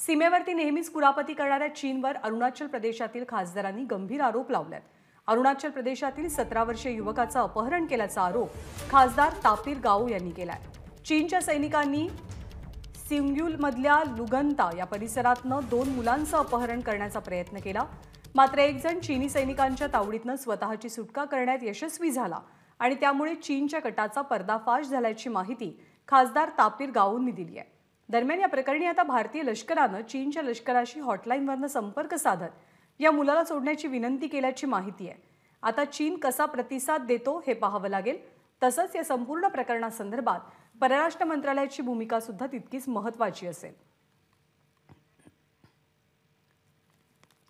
सीमेवरती नेहमीच कुरापती करणाऱ्या चीनवर अरुणाचल प्रदेशातील खासदारांनी गंभीर आरोप लावल्यात अरुणाचल प्रदेशातील सतरा वर्षीय युवकाचं अपहरण केल्याचा आरोप खासदार तापीर गाओ यांनी केलाय चीनच्या सैनिकांनी सिंग्युलमधल्या लुगंता या परिसरातनं दोन मुलांचं अपहरण करण्याचा प्रयत्न केला मात्र एक जण चीनी सैनिकांच्या तावडीतनं स्वतःची सुटका करण्यात यशस्वी झाला आणि त्यामुळे चीनच्या कटाचा पर्दाफाश झाल्याची माहिती खासदार तापीर गाओंनी दिली आहे दरम्यान या प्रकरणी आता भारतीय लष्करानं चीनच्या लष्कराशी हॉटलाईनवरनं संपर्क साधत या मुलाला सोडण्याची विनंती केल्याची माहिती आहे आता चीन कसा प्रतिसाद देतो हे पाहावं लागेल तसंच या संपूर्ण प्रकरणासंदर्भात परराष्ट्र मंत्रालयाची भूमिका सुद्धा तितकीच महत्त्वाची असेल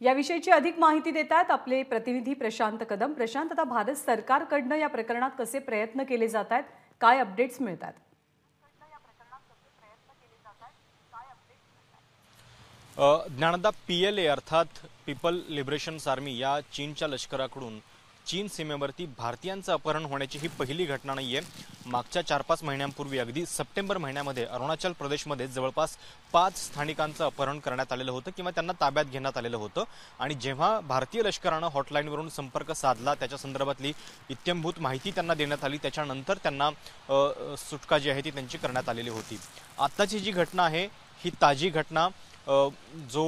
याविषयीची अधिक माहिती देत आहेत आपले प्रतिनिधी प्रशांत कदम प्रशांत आता भारत सरकारकडनं या प्रकरणात कसे प्रयत्न केले जात आहेत काय अपडेट्स मिळतात ज्ञानदा पी एल ए अर्थात पीपल लिबरेशन्स आर्मी या चीनच्या लष्कराकडून चीन सीमेवरती भारतीयांचं अपहरण होण्याची ही पहिली घटना नाही आहे मागच्या चार पाच महिन्यांपूर्वी अगदी सप्टेंबर महिन्यामध्ये अरुणाचल प्रदेशमध्ये जवळपास पाच स्थानिकांचं अपहरण करण्यात आलेलं होतं किंवा त्यांना ताब्यात घेण्यात आलेलं होतं आणि जेव्हा भारतीय लष्करानं हॉटलाईनवरून संपर्क साधला त्याच्या संदर्भातली इत्यंभूत माहिती त्यांना देण्यात आली त्याच्यानंतर त्यांना सुटका जी आहे ती त्यांची करण्यात आलेली होती आत्ताची जी घटना आहे ही ताजी घटना जो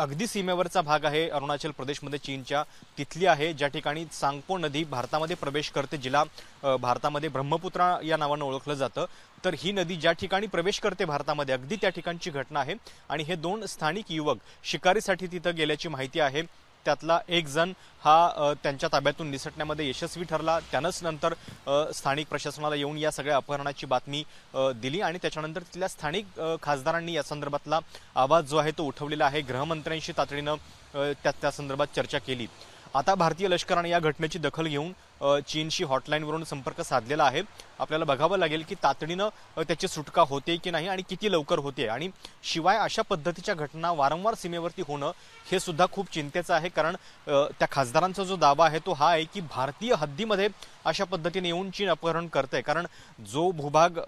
अगदी सीमेवरचा भाग आहे अरुणाचल प्रदेशमध्ये चीनच्या तिथली आहे ज्या ठिकाणी सांगपो नदी भारतामध्ये प्रवेश करते जिला भारतामध्ये ब्रह्मपुत्रा या नावानं ओळखलं जातं तर ही नदी ज्या ठिकाणी प्रवेश करते भारतामध्ये अगदी त्या ठिकाणची घटना आहे आणि हे दोन स्थानिक युवक शिकारीसाठी तिथं गेल्याची माहिती आहे त्यातला एक जण हा त्यांच्या ताब्यातून निसटण्यामध्ये यशस्वी ठरला त्यानंच नंतर स्थानिक प्रशासनाला येऊन या सगळ्या अपहरणाची बातमी दिली आणि त्याच्यानंतर तिथल्या स्थानिक खासदारांनी या संदर्भातला आवाज जो आहे तो उठवलेला आहे गृहमंत्र्यांशी तातडीनं त्या त्या संदर्भात चर्चा केली आता भारतीय लष्कराने या घटनेची दखल घेऊन चीनशी हॉटलाईनवरून संपर्क साधलेला आहे आपल्याला बघावं लागेल की तातडीनं त्याची सुटका होते की नाही आणि किती लवकर होते आणि शिवाय अशा पद्धतीच्या घटना वारंवार सीमेवरती होणं हे सुद्धा खूप चिंतेचं आहे कारण त्या खासदारांचा जो दावा आहे तो हा आहे की भारतीय हद्दीमध्ये अशा पद्धतीने येऊन चीन अपहरण करत आहे कारण जो भूभाग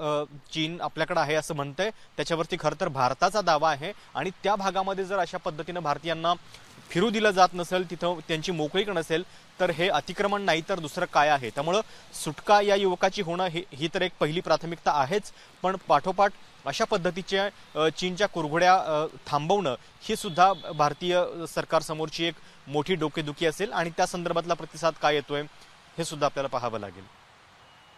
चीन आपल्याकडे आहे असं म्हणतंय त्याच्यावरती खरं तर भारताचा दावा आहे आणि त्या भागामध्ये जर अशा पद्धतीनं भारतीयांना फिरू दिलं जात नसेल तिथं त्यांची मोकळीक नसेल तर हे अतिक्रमण नाही तर दुसरं काय आहे त्यामुळं सुटका या युवकाची होणं हे ही तर एक पहिली प्राथमिकता आहेच पण पाठोपाठ अशा पद्धतीच्या चीनच्या कुरघोड्या थांबवणं ही सुद्धा भारतीय सरकारसमोरची एक मोठी डोकेदुखी असेल आणि त्या संदर्भातला प्रतिसाद काय येतोय हे सुद्धा आपल्याला पाहावं लागेल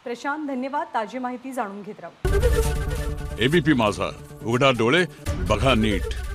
प्रशांत धन्यवाद ताजी माहिती जाणून घेत राहू एबीपी माझा उघडा डोळे बघा नीट